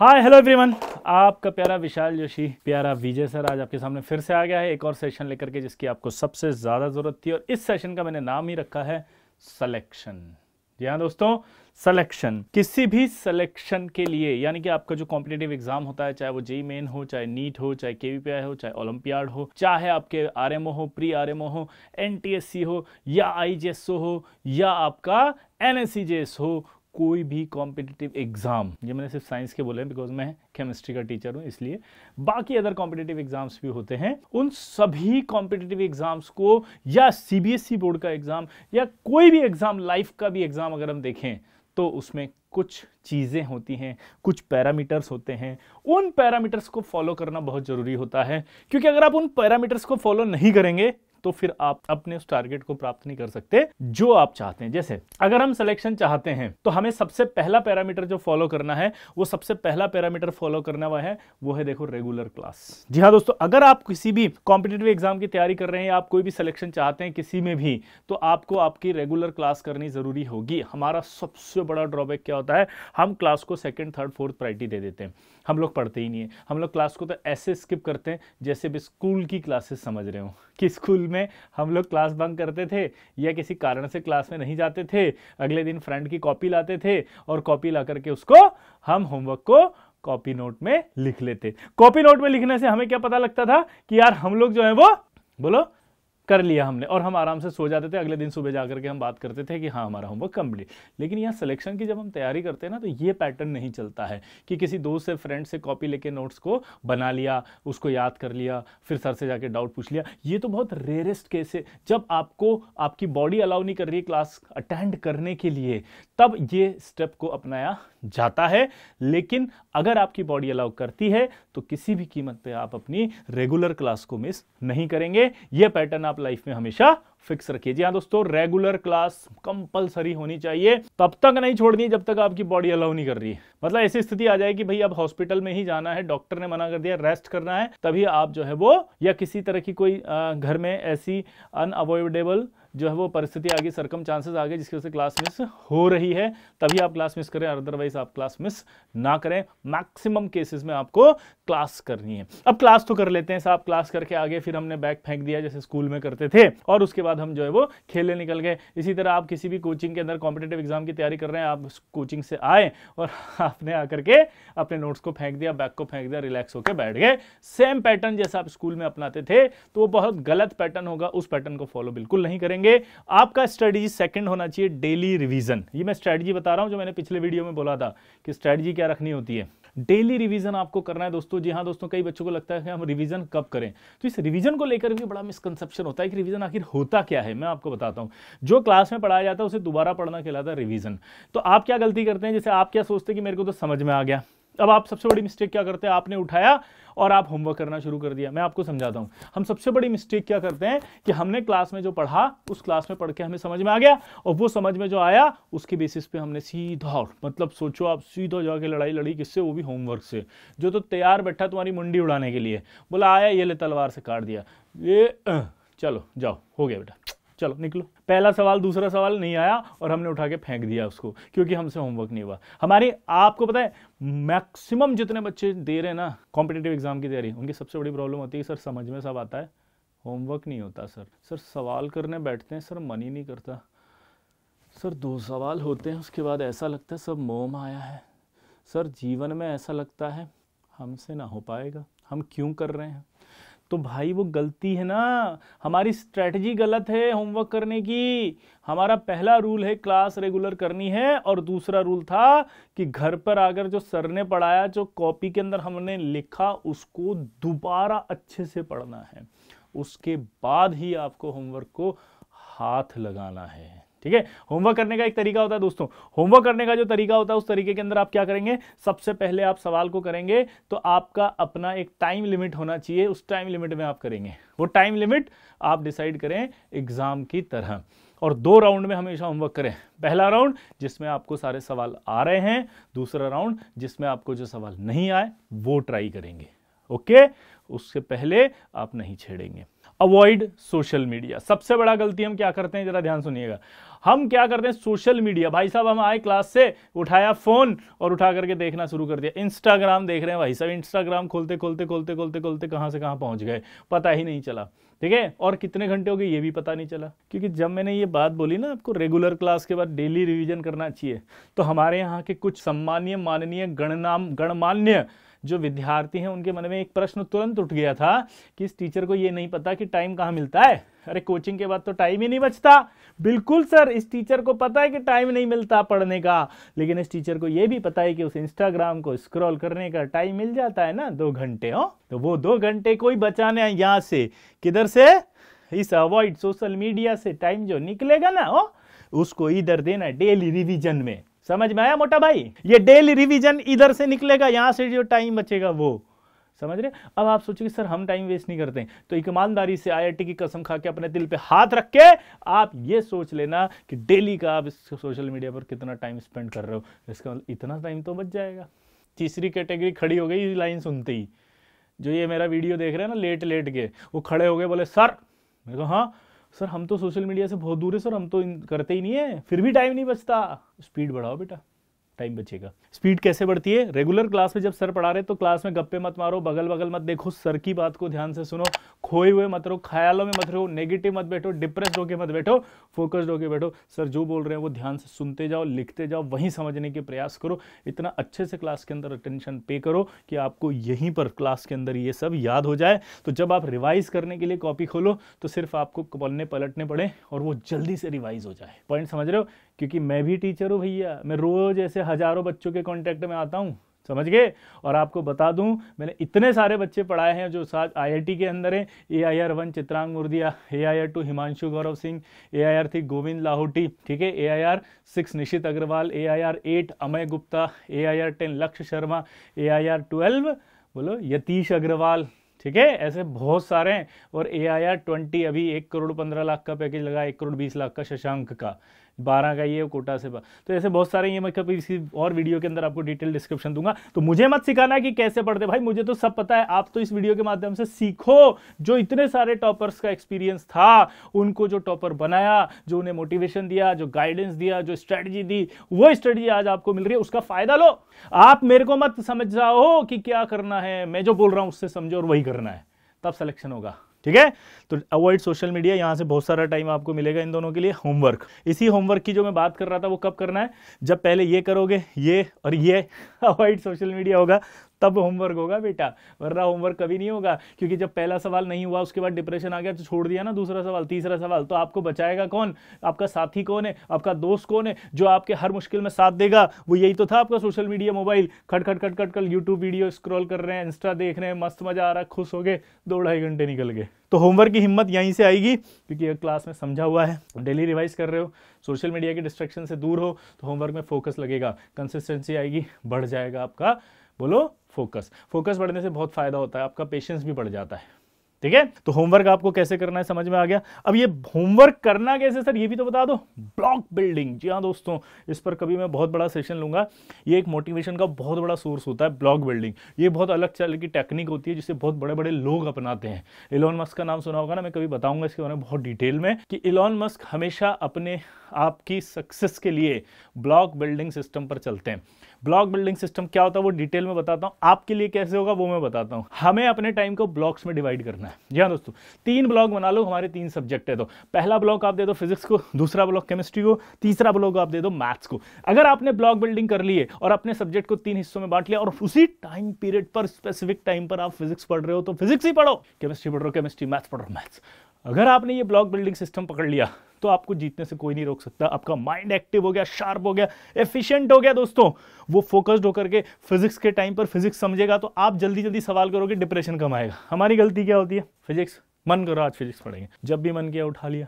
Hi hello everyone आपका प्यारा विशाल जोशी प्यारा विजय सर आज आपके सामने फिर से आ गया है एक और सेशन लेकर के जिसकी आपको सबसे ज़्यादा ज़रूरत थी और इस सेशन का मैंने नाम ही रखा है सलेक्शन जी हाँ दोस्तों सिलेक्शन किसी भी सलेक्शन के लिए यानी कि आपका जो कॉम्पिटेटिव एग्जाम होता है चाहे वो जेई मेन हो चाहे नीट हो चाहे केवीपीआई हो चाहे ओलंपियाड हो चाहे आपके आर हो प्री आर हो एन हो या आई हो या आपका एन हो कोई भी कॉम्पिटिटिव एग्ज़ाम ये मैंने सिर्फ साइंस के बोले हैं बिकॉज मैं केमिस्ट्री का टीचर हूं इसलिए बाकी अदर कॉम्पिटेटिव एग्ज़ाम्स भी होते हैं उन सभी कॉम्पिटेटिव एग्ज़ाम्स को या सीबीएसई बोर्ड e का एग्ज़ाम या कोई भी एग्ज़ाम लाइफ का भी एग्ज़ाम अगर हम देखें तो उसमें कुछ चीज़ें होती हैं कुछ पैरामीटर्स होते हैं उन पैरामीटर्स को फॉलो करना बहुत ज़रूरी होता है क्योंकि अगर आप उन पैरामीटर्स को फॉलो नहीं करेंगे तो फिर आप अपने उस टारगेट को प्राप्त नहीं कर सकते जो आप चाहते हैं जैसे अगर हम सिलेक्शन चाहते हैं तो हमें सबसे पहला पैरामीटर जो फॉलो करना है वो सबसे पहला पैरामीटर फॉलो करना हुआ है वो है देखो रेगुलर क्लास जी हाँ दोस्तों अगर आप किसी भी कॉम्पिटेटिव एग्जाम की तैयारी कर रहे हैं आप कोई भी सिलेक्शन चाहते हैं किसी में भी तो आपको आपकी रेगुलर क्लास करनी जरूरी होगी हमारा सबसे बड़ा ड्रॉबैक क्या होता है हम क्लास को सेकेंड थर्ड फोर्थ प्रायोरिटी दे देते हैं हम लोग पढ़ते ही नहीं है हम लोग क्लास को तो ऐसे स्किप करते हैं जैसे भी स्कूल की क्लासेस समझ रहे हो कि स्कूल में में हम लोग क्लास बंक करते थे या किसी कारण से क्लास में नहीं जाते थे अगले दिन फ्रेंड की कॉपी लाते थे और कॉपी ला करके उसको हम होमवर्क को कॉपी नोट में लिख लेते कॉपी नोट में लिखने से हमें क्या पता लगता था कि यार हम लोग जो है वो बोलो कर लिया हमने और हम आराम से सो जाते थे अगले दिन सुबह जा करके हम बात करते थे कि हाँ हमारा होमवर्क कम्प्लीट लेकिन यहाँ सिलेक्शन की जब हम तैयारी करते हैं ना तो ये पैटर्न नहीं चलता है कि किसी दोस्त से फ्रेंड से कॉपी लेके नोट्स को बना लिया उसको याद कर लिया फिर सर से जाके डाउट पूछ लिया ये तो बहुत रेयरेस्ट केस है जब आपको आपकी बॉडी अलाउ नहीं कर रही है क्लास अटेंड करने के लिए तब ये स्टेप को अपनाया जाता है लेकिन अगर आपकी बॉडी अलाउ करती है तो किसी भी कीमत पर आप अपनी रेगुलर क्लास को मिस नहीं करेंगे ये पैटर्न आप आप लाइफ में हमेशा फिक्स रखिए जी हाँ दोस्तों रेगुलर क्लास कंपलसरी होनी चाहिए तब तक नहीं छोड़नी जब तक आपकी बॉडी अलाउ नहीं कर रही है मतलब ऐसी स्थिति आ जाए कि भाई अब हॉस्पिटल में ही जाना है डॉक्टर ने मना कर दिया रेस्ट करना है तभी आप जो है वो या किसी तरह की कोई घर में ऐसी अनअवॉइडेबल जो है वो परिस्थिति आगे सरकम चांसेस आगे जिसकी वजह से क्लास मिस हो रही है तभी आप क्लास मिस करें अदरवाइज आप क्लास मिस ना करें मैक्सिमम केसेस में आपको क्लास करनी है अब क्लास तो कर लेते हैं साहब क्लास करके आगे फिर हमने बैग फेंक दिया जैसे स्कूल में करते थे और उसके बाद हम जो है वो खेलने निकल गए इसी तरह आप किसी भी कोचिंग के अंदर कॉम्पिटेटिव एग्जाम की तैयारी कर रहे हैं आप कोचिंग से आए और आपने आकर के अपने नोट्स को फेंक दिया बैग को फेंक दिया रिलैक्स होकर बैठ गए सेम पैटर्न जैसा आप स्कूल में अपनाते थे तो वो बहुत गलत पैटर्न होगा उस पैटर्न को फॉलो बिल्कुल नहीं करेंगे करेंगे आपका स्ट्रेटजी सेकंड होना चाहिए डेली रिवीजन ये मैं स्ट्रेटजी बता रहा हूं जो मैंने पिछले वीडियो में बोला था कि स्ट्रेटजी क्या रखनी होती है डेली रिवीजन आपको करना है दोस्तों जी हाँ दोस्तों कई बच्चों को लगता है कि हम रिवीजन कब करें तो इस रिवीजन को लेकर भी बड़ा मिसकंसेप्शन होता है कि रिवीजन आखिर होता क्या है मैं आपको बताता हूँ जो क्लास में पढ़ाया जाता है उसे दोबारा पढ़ना कहलाता है रिवीजन तो आप क्या गलती करते हैं जैसे आप क्या सोचते हैं कि मेरे को तो समझ में आ गया अब आप सबसे बड़ी मिस्टेक क्या करते हैं आपने उठाया और आप होमवर्क करना शुरू कर दिया मैं आपको समझाता हूँ हम सबसे बड़ी मिस्टेक क्या करते हैं कि हमने क्लास में जो पढ़ा उस क्लास में पढ़ के हमें समझ में आ गया और वो समझ में जो आया उसके बेसिस पे हमने सीधा मतलब सोचो आप सीधा जाके लड़ाई लड़ी किससे वो भी होमवर्क से जो तो तैयार बैठा तुम्हारी मुंडी उड़ाने के लिए बोला आया ये ले तलवार से काट दिया ये चलो जाओ हो गया बेटा चलो निकलो पहला सवाल दूसरा सवाल नहीं आया और हमने उठा के फेंक दिया उसको क्योंकि हमसे होमवर्क नहीं हुआ हमारी आपको पता है मैक्सिमम जितने बच्चे दे रहे हैं ना कॉम्पिटेटिव एग्जाम की तैयारी उनकी सबसे बड़ी प्रॉब्लम होती है सर समझ में सब आता है होमवर्क नहीं होता सर सर सवाल करने बैठते हैं सर मन ही नहीं करता सर दो सवाल होते हैं उसके बाद ऐसा लगता है सब मोम आया है सर जीवन में ऐसा लगता है हमसे ना हो पाएगा हम क्यों कर रहे हैं तो भाई वो गलती है ना हमारी स्ट्रेटजी गलत है होमवर्क करने की हमारा पहला रूल है क्लास रेगुलर करनी है और दूसरा रूल था कि घर पर आकर जो सर ने पढ़ाया जो कॉपी के अंदर हमने लिखा उसको दोबारा अच्छे से पढ़ना है उसके बाद ही आपको होमवर्क को हाथ लगाना है ठीक है होमवर्क करने का एक तरीका होता है दोस्तों होमवर्क करने का जो तरीका होता है उस तरीके के अंदर आप क्या करेंगे सबसे पहले आप सवाल को करेंगे तो आपका अपना एक टाइम लिमिट होना चाहिए उस टाइम लिमिट में आप करेंगे वो टाइम लिमिट आप डिसाइड करें एग्जाम की तरह और दो राउंड में हमेशा होमवर्क करें पहला राउंड जिसमें आपको सारे सवाल आ रहे हैं दूसरा राउंड जिसमें आपको जो सवाल नहीं आए वो ट्राई करेंगे ओके उससे पहले आप नहीं छेड़ेंगे अवॉइड सोशल मीडिया सबसे बड़ा गलती हम क्या करते हैं जरा ध्यान सुनिएगा हम क्या करते हैं सोशल मीडिया भाई साहब हम आए क्लास से उठाया फोन और उठा करके देखना शुरू कर दिया इंस्टाग्राम देख रहे हैं भाई साहब इंस्टाग्राम खोलते खोलते खोलते खोलते खोलते कहाँ से कहाँ पहुंच गए पता ही नहीं चला ठीक है और कितने घंटे हो गए ये भी पता नहीं चला क्योंकि जब मैंने ये बात बोली ना आपको रेगुलर क्लास के बाद डेली रिविजन करना चाहिए तो हमारे यहाँ के कुछ सम्मानीय माननीय गणनाम गणमान्य जो विद्यार्थी हैं उनके मन में एक प्रश्न तुरंत उठ गया था कि इस टीचर को ये नहीं पता कि टाइम कहाँ मिलता है अरे कोचिंग के बाद तो टाइम ही नहीं बचता बिल्कुल सर इस टीचर को पता है कि टाइम नहीं मिलता पढ़ने का लेकिन इस टीचर को यह भी पता है कि उस इंस्टाग्राम को स्क्रॉल करने का टाइम मिल जाता है ना दो घंटे हो हाँ? तो वो दो घंटे को ही बचाने हैं यहाँ से किधर से इस अवॉइड सोशल मीडिया से टाइम जो निकलेगा ना हो हाँ, उसको इधर देना डेली रिविजन में समझ में आया मोटा भाई ये डेली रिवीजन इधर से निकलेगा यहाँ से जो टाइम बचेगा वो समझ रहे अब आप सोचोगे सर हम टाइम वेस्ट नहीं करते तो ईमानदारी से आईआईटी की कसम खा के अपने दिल पे हाथ रख के आप ये सोच लेना कि डेली का आप सोशल मीडिया पर कितना टाइम स्पेंड कर रहे हो इसका मतलब इतना टाइम तो बच जाएगा तीसरी कैटेगरी खड़ी हो गई लाइन सुनते ही जो ये मेरा वीडियो देख रहे हैं ना लेट लेट के वो खड़े हो गए बोले सर मेरे को हाँ सर हम तो सोशल मीडिया से बहुत दूर है सर हम तो करते ही नहीं है फिर भी टाइम नहीं बचता स्पीड बढ़ाओ बेटा टाइम बचेगा स्पीड कैसे बढ़ती है रेगुलर क्लास में जब सर पढ़ा रहे तो क्लास में गप्पे मत मारो बगल बगल मत देखो सर की बात को ध्यान से सुनो खोए हुए मत रहो ख्यालों में मत रहो नेगेटिव मत बैठो डिप्रेस होके मत बैठो फोकस्ड होके बैठो सर जो बोल रहे हैं वो ध्यान से सुनते जाओ लिखते जाओ वहीं समझने के प्रयास करो इतना अच्छे से क्लास के अंदर अटेंशन पे करो कि आपको यहीं पर क्लास के अंदर ये सब याद हो जाए तो जब आप रिवाइज करने के लिए कॉपी खोलो तो सिर्फ आपको पलने पलटने पड़े और वो जल्दी से रिवाइज हो जाए पॉइंट समझ रहे हो क्योंकि मैं भी टीचर हूँ भैया मैं रोज ऐसे हज़ारों बच्चों के कॉन्टैक्ट में आता हूँ समझ गए और आपको बता दूं मैंने इतने सारे बच्चे पढ़ाए हैं जो साथ आईआईटी के अंदर हैं A I R one Chitrang Murdiya A I R two Himanshu Gaurav Singh A I R three Govind Lahoti ठीक है A I R six Nishit Agarwal A I R eight Amay Gupta A I R ten Lakshya Sharma A I R twelve बोलो यतीश अग्रवाल ठीक है ऐसे बहुत सारे हैं और ए आई आर ट्वेंटी अभी एक करोड़ पंद्रह लाख का पैकेज लगा एक करोड़ बीस लाख का शशांक का बारह का ये कोटा से तो ऐसे बहुत सारे ये मैं कभी इसी और वीडियो के अंदर आपको डिटेल डिस्क्रिप्शन दूंगा तो मुझे मत सिखाना कि कैसे पढ़ते भाई मुझे तो सब पता है आप तो इस वीडियो के माध्यम से सीखो जो इतने सारे टॉपर्स का एक्सपीरियंस था उनको जो टॉपर बनाया जो उन्हें मोटिवेशन दिया जो गाइडेंस दिया जो स्ट्रेटजी दी वो स्ट्रेटजी आज आपको मिल रही है उसका फायदा लो आप मेरे को मत समझ जाओ कि क्या करना है मैं जो बोल रहा हूं उससे समझो और वही करना है तब सिलेक्शन होगा ठीक है तो अवॉइड सोशल मीडिया यहां से बहुत सारा टाइम आपको मिलेगा इन दोनों के लिए होमवर्क इसी होमवर्क की जो मैं बात कर रहा था वो कब करना है जब पहले ये करोगे ये और ये अवॉइड सोशल मीडिया होगा तब होमवर्क होगा बेटा वरना होमवर्क कभी नहीं होगा क्योंकि जब पहला सवाल नहीं हुआ उसके बाद डिप्रेशन आ गया तो छोड़ दिया ना दूसरा सवाल तीसरा सवाल तो आपको बचाएगा कौन आपका साथी कौन है आपका दोस्त कौन है जो आपके हर मुश्किल में साथ देगा वो यही तो था आपका सोशल मीडिया मोबाइल खट खट खट खट कल यूट्यूब वीडियो स्क्रॉल कर रहे हैं इंस्टा देख रहे हैं मस्त मजा आ रहा है खुश हो गए दो ढाई घंटे निकल गए तो होमवर्क की हिम्मत यहीं से आएगी क्योंकि क्लास में समझा हुआ है डेली रिवाइज कर रहे हो सोशल मीडिया के डिस्ट्रैक्शन से दूर हो तो होमवर्क में फोकस लगेगा कंसिस्टेंसी आएगी बढ़ जाएगा आपका बोलो फोकस फोकस बढ़ने से बहुत फायदा होता है आपका पेशेंस भी बढ़ जाता है ठीक है तो होमवर्क आपको कैसे करना है समझ में आ गया अब ये होमवर्क करना कैसे सर ये भी तो बता दो ब्लॉक बिल्डिंग जी हाँ दोस्तों इस पर कभी मैं बहुत बड़ा सेशन लूंगा ये एक मोटिवेशन का बहुत बड़ा सोर्स होता है ब्लॉक बिल्डिंग ये बहुत अलग चल की टेक्निक होती है जिसे बहुत बड़े बड़े लोग अपनाते हैं इलॉन मस्क का नाम सुना होगा ना मैं कभी बताऊंगा इसके बारे में बहुत डिटेल में कि इलॉन मस्क हमेशा अपने आपकी सक्सेस के लिए ब्लॉक बिल्डिंग सिस्टम पर चलते हैं ब्लॉक बिल्डिंग सिस्टम क्या होता है वो डिटेल में बताता हूँ आपके लिए कैसे होगा वो मैं बताता हूँ हमें अपने टाइम को ब्लॉक्स में डिवाइड करना है जी हाँ दोस्तों तीन ब्लॉक बना लो हमारे तीन सब्जेक्ट है तो पहला ब्लॉक आप दे दो फिजिक्स को दूसरा ब्लॉक केमिस्ट्री को तीसरा ब्लॉक आप दे दो मैथ्स को अगर आपने ब्लॉक बिल्डिंग कर लिए और अपने सब्जेक्ट को तीन हिस्सों में बांट लिया और उसी टाइम पीरियड पर स्पेसिफिक टाइम पर आप फिजिक्स पढ़ रहे हो तो फिजिक्स ही पढ़ो केमिस्ट्री पढ़ रहे हो केमिस्ट्री मैथ्स पढ़ रहे हो मैथ्स अगर आपने ये ब्लॉक बिल्डिंग सिस्टम पकड़ लिया दोस्तों आपको जीतने से कोई नहीं रोक सकता आपका माइंड एक्टिव हो गया शार्प हो गया एफिशिएंट हो गया दोस्तों वो फोकस्ड होकर के फिजिक्स के टाइम पर फिजिक्स समझेगा तो आप जल्दी जल्दी सवाल करोगे डिप्रेशन कम आएगा हमारी गलती क्या होती है फिजिक्स मन करो आज फिजिक्स पढ़ेंगे जब भी मन किया उठा लिया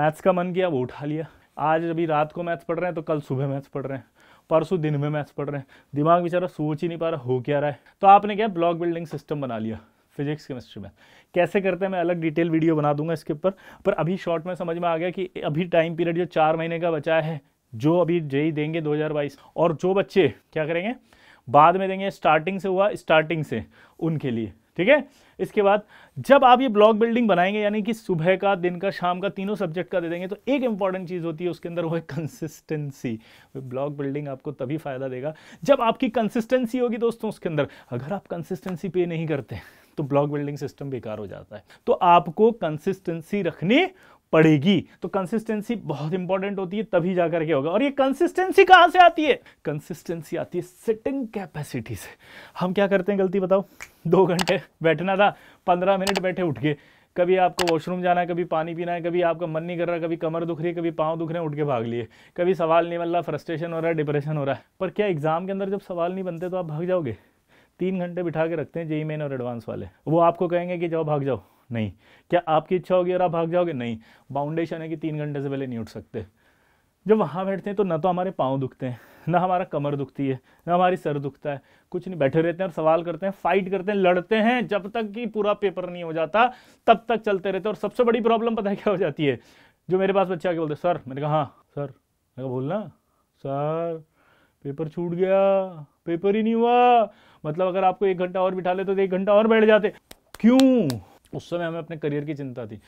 मैथ्स का मन किया वो उठा लिया आज अभी रात को मैथ्स पढ़ रहे हैं तो कल सुबह मैथ्स पढ़ रहे हैं परसों दिन में मैथ्स पढ़ रहे हैं दिमाग बेचारा सोच ही नहीं पा रहा हो क्या रहा है तो आपने क्या ब्लॉक बिल्डिंग सिस्टम बना लिया फिजिक्स केमिस्ट्री में कैसे करते हैं मैं अलग डिटेल वीडियो बना दूंगा इसके ऊपर पर अभी शॉर्ट में समझ में आ गया कि अभी टाइम पीरियड जो चार महीने का बचा है जो अभी जेई देंगे 2022 और जो बच्चे क्या करेंगे बाद में देंगे स्टार्टिंग से हुआ स्टार्टिंग से उनके लिए ठीक है इसके बाद जब आप ये ब्लॉक बिल्डिंग बनाएंगे यानी कि सुबह का दिन का शाम का तीनों सब्जेक्ट का दे देंगे तो एक इंपॉर्टेंट चीज़ होती है उसके अंदर वो है कंसिस्टेंसी ब्लॉक बिल्डिंग आपको तभी फ़ायदा देगा जब आपकी कंसिस्टेंसी होगी दोस्तों उसके अंदर अगर आप कंसिस्टेंसी पे नहीं करते तो ब्लॉक बिल्डिंग सिस्टम बेकार हो जाता है तो आपको कंसिस्टेंसी रखनी पड़ेगी तो कंसिस्टेंसी बहुत इंपॉर्टेंट होती है तभी जाकर के होगा और ये कंसिस्टेंसी कहां से आती है कंसिस्टेंसी आती है सिटिंग कैपेसिटी से हम क्या करते हैं गलती बताओ दो घंटे बैठना था पंद्रह मिनट बैठे उठ के कभी आपको वॉशरूम जाना है कभी पानी पीना है कभी आपका मन नहीं कर रहा कभी कमर दुख रही है कभी पाँव दुख रहे हैं उठ के भाग लिए कभी सवाल नहीं बन रहा फ्रस्ट्रेशन हो रहा है डिप्रेशन हो रहा है पर क्या एग्ज़ाम के अंदर जब सवाल नहीं बनते तो आप भाग जाओगे तीन घंटे बिठा के रखते हैं जेई मेन और एडवांस वाले वो आपको कहेंगे कि जाओ भाग जाओ नहीं क्या आपकी इच्छा होगी और आप भाग जाओगे नहीं बाउंडेशन है कि तीन घंटे से पहले नहीं उठ सकते जब वहाँ बैठते हैं तो ना तो हमारे पाँव दुखते हैं ना हमारा कमर दुखती है ना हमारी सर दुखता है कुछ नहीं बैठे रहते हैं और सवाल करते हैं फाइट करते हैं लड़ते हैं जब तक कि पूरा पेपर नहीं हो जाता तब तक चलते रहते हैं और सबसे बड़ी प्रॉब्लम पता है क्या हो जाती है जो मेरे पास बच्चे आके बोलते सर मैंने कहा हाँ सर मैंने कहा बोलना सर पेपर छूट गया पेपर ही नहीं हुआ मतलब अगर आपको एक घंटा और बिठा ले तो एक घंटा और बैठ जाते क्यों उस समय हमें अपने करियर की चिंता थी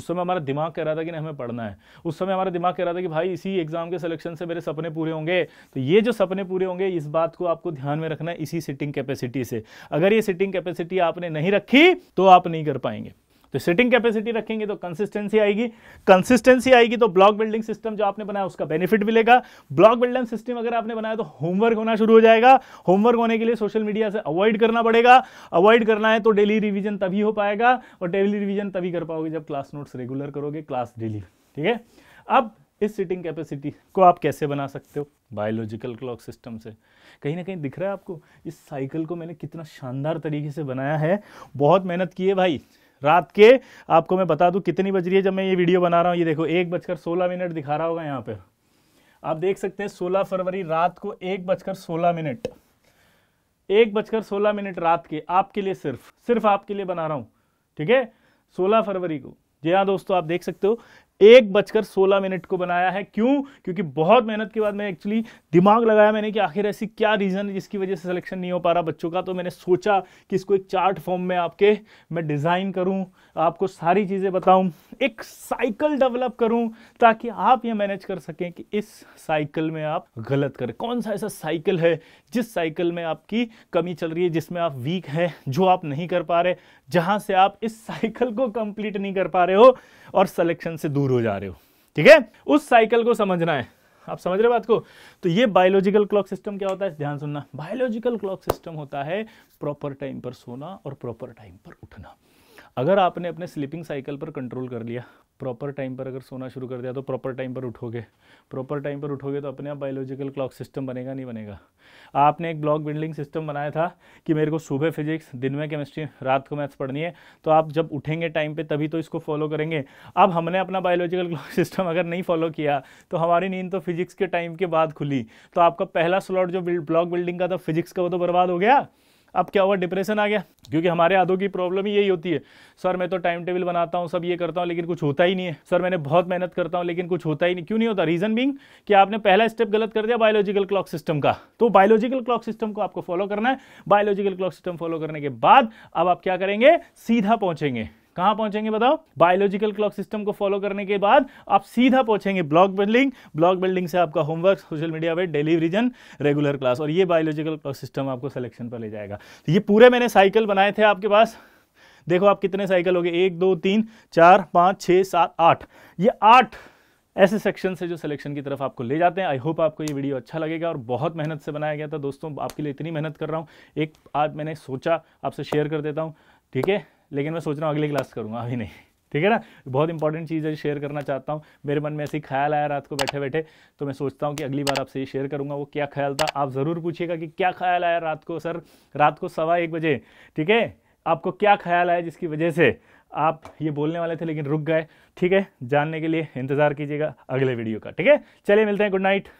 उस समय हमारा दिमाग कह रहा था कि नहीं हमें पढ़ना है उस समय हमारा दिमाग कह रहा था कि भाई इसी एग्ज़ाम के सिलेक्शन से मेरे सपने पूरे होंगे तो ये जो सपने पूरे होंगे इस बात को आपको ध्यान में रखना है इसी सिटिंग कैपेसिटी से अगर ये सिटिंग कैपेसिटी आपने नहीं रखी तो आप नहीं कर पाएंगे तो सिटिंग कैपेसिटी रखेंगे तो कंसिस्टेंसी आएगी कंसिस्टेंसी आएगी तो ब्लॉक बिल्डिंग सिस्टम जो आपने बनाया उसका बेनिफिट मिलेगा ब्लॉक बिल्डिंग सिस्टम अगर आपने बनाया तो होमवर्क होना शुरू हो जाएगा होमवर्क होने के लिए सोशल मीडिया से अवॉइड करना पड़ेगा अवॉइड करना है तो डेली रिविजन तभी हो पाएगा और डेली रिविजन तभी कर पाओगे जब क्लास नोट्स रेगुलर करोगे क्लास डेली ठीक है अब इस सिटिंग कैपेसिटी को आप कैसे बना सकते हो बायोलॉजिकल क्लॉक सिस्टम से कहीं ना कहीं दिख रहा है आपको इस साइकिल को मैंने कितना शानदार तरीके से बनाया है बहुत मेहनत की है भाई रात के आपको मैं बता दूं कितनी बज रही है जब मैं ये वीडियो बना रहा हूँ ये देखो एक बजकर सोलह मिनट दिखा रहा होगा यहाँ पर आप देख सकते हैं सोलह फरवरी रात को एक बजकर सोलह मिनट एक बजकर सोलह मिनट रात के आपके लिए सिर्फ सिर्फ आपके लिए बना रहा हूँ ठीक है सोलह फरवरी को जी हाँ दोस्तों आप देख सकते हो एक बजकर सोलह मिनट को बनाया है क्यों क्योंकि बहुत मेहनत के बाद मैं एक्चुअली दिमाग लगाया मैंने कि आखिर ऐसी क्या रीज़न है जिसकी वजह से सिलेक्शन नहीं हो पा रहा बच्चों का तो मैंने सोचा कि इसको एक चार्ट फॉर्म में आपके मैं डिज़ाइन करूं आपको सारी चीज़ें बताऊं एक साइकिल डेवलप करूं ताकि आप ये मैनेज कर सकें कि इस साइकिल में आप गलत करें कौन सा ऐसा साइकिल है जिस साइकिल में आपकी कमी चल रही है जिसमें आप वीक है जो आप नहीं कर पा रहे जहाँ से आप इस साइकिल को कंप्लीट नहीं कर पा रहे हो और सिलेक्शन से दूर हो जा रहे हो ठीक है उस साइकिल को समझना है आप समझ रहे हो बात को तो ये बायोलॉजिकल क्लॉक सिस्टम क्या होता है ध्यान सुनना बायोलॉजिकल क्लॉक सिस्टम होता है प्रॉपर टाइम पर सोना और प्रॉपर टाइम पर उठना अगर आपने अपने स्लीपिंग साइकिल पर कंट्रोल कर लिया प्रॉपर टाइम पर अगर सोना शुरू कर दिया तो प्रॉपर टाइम पर उठोगे प्रॉपर टाइम पर उठोगे तो अपने आप बायोलॉजिकल क्लॉक सिस्टम बनेगा नहीं बनेगा आपने एक ब्लॉक बिल्डिंग सिस्टम बनाया था कि मेरे को सुबह फिजिक्स दिन में केमिस्ट्री रात को मैथ्स पढ़नी है तो आप जब उठेंगे टाइम पर तभी तो इसको फॉलो करेंगे अब हमने अपना बायोलॉजिकल क्लॉक सिस्टम अगर नहीं फॉलो किया तो हमारी नींद तो फिजिक्स के टाइम के बाद खुली तो आपका पहला स्लॉट जो ब्लॉक बिल्डिंग का था फिजिक्स का वो तो बर्बाद हो गया अब क्या हुआ डिप्रेशन आ गया क्योंकि हमारे आधों की प्रॉब्लम ही यही होती है सर मैं तो टाइम टेबल बनाता हूँ सब ये करता हूँ लेकिन कुछ होता ही नहीं है सर मैंने बहुत मेहनत करता हूँ लेकिन कुछ होता ही नहीं क्यों नहीं होता रीजन बिंग कि आपने पहला स्टेप गलत कर दिया बायोलॉजिकल क्लॉक सिस्टम का तो बायोलॉजिकल क्लॉक सिस्टम को आपको फॉलो करना है बायोलॉजिकल क्लॉक सिस्टम फॉलो करने के बाद अब आप क्या करेंगे सीधा पहुंचेंगे कहां पहुंचेंगे बताओ बायोलॉजिकल क्लॉक सिस्टम को फॉलो करने के बाद आप सीधा पहुंचेंगे ब्लॉक बिल्डिंग ब्लॉक बिल्डिंग से आपका होमवर्क सोशल मीडिया पर डेली रिजन रेगुलर क्लास और ये बायोलॉजिकल क्लॉक सिस्टम आपको सिलेक्शन पर ले जाएगा तो ये पूरे मैंने साइकिल बनाए थे आपके पास देखो आप कितने साइकिल हो गए एक दो तीन चार पाँच छः सात आठ ये आठ ऐसे सेक्शन से जो सिलेक्शन की तरफ आपको ले जाते हैं आई होप आपको ये वीडियो अच्छा लगेगा और बहुत मेहनत से बनाया गया था दोस्तों आपके लिए इतनी मेहनत कर रहा हूँ एक आज मैंने सोचा आपसे शेयर कर देता हूँ ठीक है लेकिन मैं सोच रहा हूँ अगली क्लास करूँगा अभी नहीं ठीक है ना बहुत इंपॉर्टेंट चीज़ है शेयर करना चाहता हूँ मेरे मन में ऐसे ख्याल आया रात को बैठे बैठे तो मैं सोचता हूँ कि अगली बार आपसे ये शेयर करूँगा वो क्या ख्याल था आप ज़रूर पूछिएगा कि क्या ख्याल आया रात को सर रात को सवा एक बजे ठीक है आपको क्या ख्याल आया जिसकी वजह से आप ये बोलने वाले थे लेकिन रुक गए ठीक है जानने के लिए इंतज़ार कीजिएगा अगले वीडियो का ठीक है चलिए मिलते हैं गुड नाइट